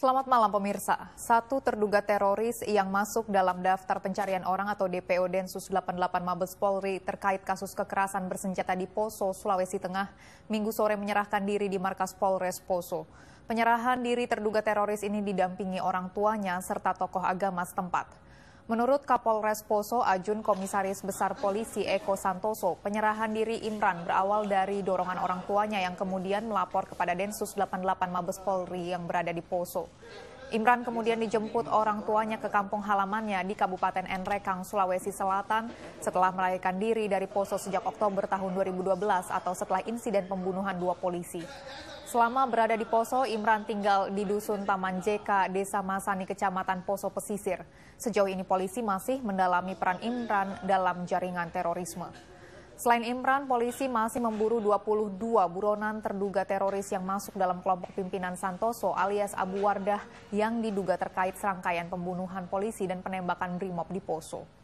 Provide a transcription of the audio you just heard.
Selamat malam pemirsa. Satu terduga teroris yang masuk dalam daftar pencarian orang atau DPO Densus 88 Mabes Polri terkait kasus kekerasan bersenjata di Poso, Sulawesi Tengah, minggu sore menyerahkan diri di markas Polres Poso. Penyerahan diri terduga teroris ini didampingi orang tuanya serta tokoh agama setempat. Menurut Kapolres Poso, Ajun Komisaris Besar Polisi Eko Santoso, penyerahan diri Imran berawal dari dorongan orang tuanya yang kemudian melapor kepada Densus 88 Mabes Polri yang berada di Poso. Imran kemudian dijemput orang tuanya ke kampung halamannya di Kabupaten Enrekang, Sulawesi Selatan setelah melarikan diri dari Poso sejak Oktober tahun 2012 atau setelah insiden pembunuhan dua polisi. Selama berada di Poso, Imran tinggal di Dusun Taman JK, Desa Masani, Kecamatan Poso Pesisir. Sejauh ini polisi masih mendalami peran Imran dalam jaringan terorisme. Selain Imran, polisi masih memburu 22 buronan terduga teroris yang masuk dalam kelompok pimpinan Santoso alias Abu Wardah yang diduga terkait serangkaian pembunuhan polisi dan penembakan Brimob di Poso.